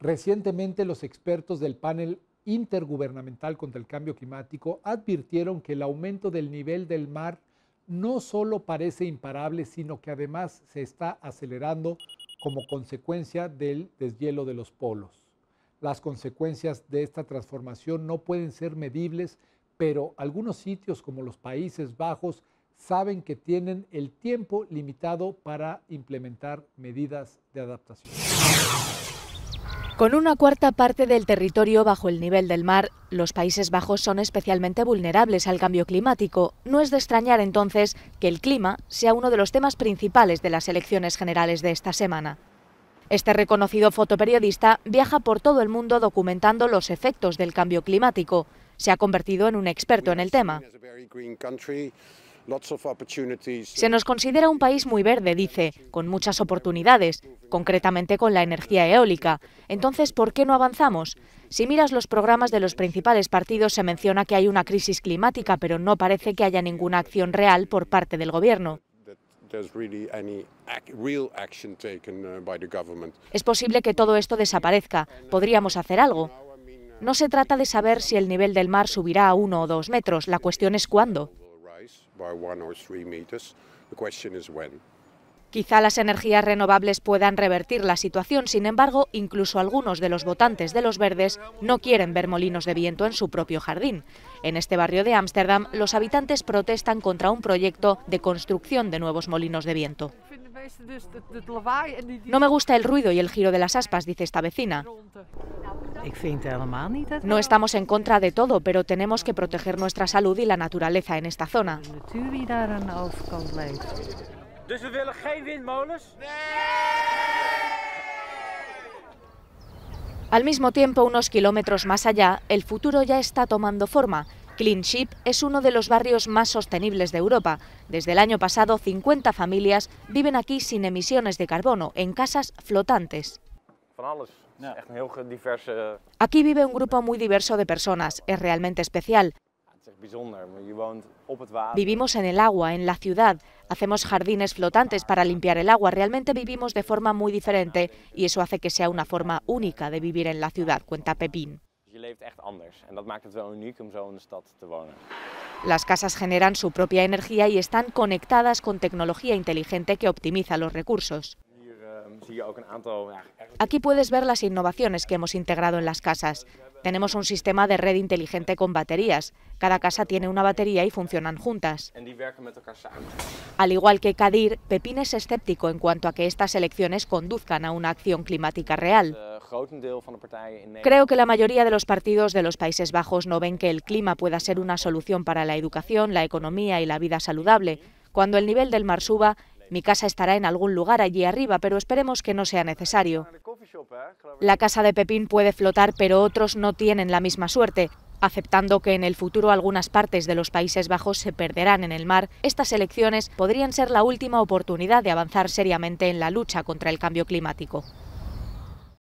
Recientemente los expertos del panel intergubernamental contra el cambio climático advirtieron que el aumento del nivel del mar no solo parece imparable, sino que además se está acelerando como consecuencia del deshielo de los polos. Las consecuencias de esta transformación no pueden ser medibles, pero algunos sitios como los Países Bajos saben que tienen el tiempo limitado para implementar medidas de adaptación. Con una cuarta parte del territorio bajo el nivel del mar, los Países Bajos son especialmente vulnerables al cambio climático. No es de extrañar entonces que el clima sea uno de los temas principales de las elecciones generales de esta semana. Este reconocido fotoperiodista viaja por todo el mundo documentando los efectos del cambio climático. Se ha convertido en un experto en el tema. Se nos considera un país muy verde, dice, con muchas oportunidades, concretamente con la energía eólica. Entonces, ¿por qué no avanzamos? Si miras los programas de los principales partidos, se menciona que hay una crisis climática, pero no parece que haya ninguna acción real por parte del Gobierno. Uh, es posible que todo esto desaparezca. Podríamos hacer algo. No se trata de saber si el nivel del mar subirá a uno o dos metros, la cuestión es cuándo. Quizá las energías renovables puedan revertir la situación, sin embargo, incluso algunos de los votantes de los verdes no quieren ver molinos de viento en su propio jardín. En este barrio de Ámsterdam, los habitantes protestan contra un proyecto de construcción de nuevos molinos de viento. No me gusta el ruido y el giro de las aspas, dice esta vecina. No estamos en contra de todo, pero tenemos que proteger nuestra salud y la naturaleza en esta zona. Al mismo tiempo, unos kilómetros más allá, el futuro ya está tomando forma. Clean Ship es uno de los barrios más sostenibles de Europa. Desde el año pasado, 50 familias viven aquí sin emisiones de carbono, en casas flotantes. Aquí vive un grupo muy diverso de personas, es realmente especial. Vivimos en el agua, en la ciudad, hacemos jardines flotantes para limpiar el agua, realmente vivimos de forma muy diferente y eso hace que sea una forma única de vivir en la ciudad, cuenta Pepín. Las casas generan su propia energía y están conectadas con tecnología inteligente que optimiza los recursos. Ehm, eh, Aquí puedes ver las innovaciones que hemos integrado en las casas. Tenemos un sistema de red inteligente con baterías. Cada casa tiene una batería y funcionan juntas. Al igual que Kadir, Pepín es escéptico en cuanto a que estas elecciones conduzcan a una acción climática real. Eh, Creo que la mayoría de los partidos de los Países Bajos no ven que el clima pueda ser una solución para la educación, la economía y la vida saludable, cuando el nivel del mar suba mi casa estará en algún lugar allí arriba, pero esperemos que no sea necesario. La casa de Pepín puede flotar, pero otros no tienen la misma suerte. Aceptando que en el futuro algunas partes de los Países Bajos se perderán en el mar, estas elecciones podrían ser la última oportunidad de avanzar seriamente en la lucha contra el cambio climático.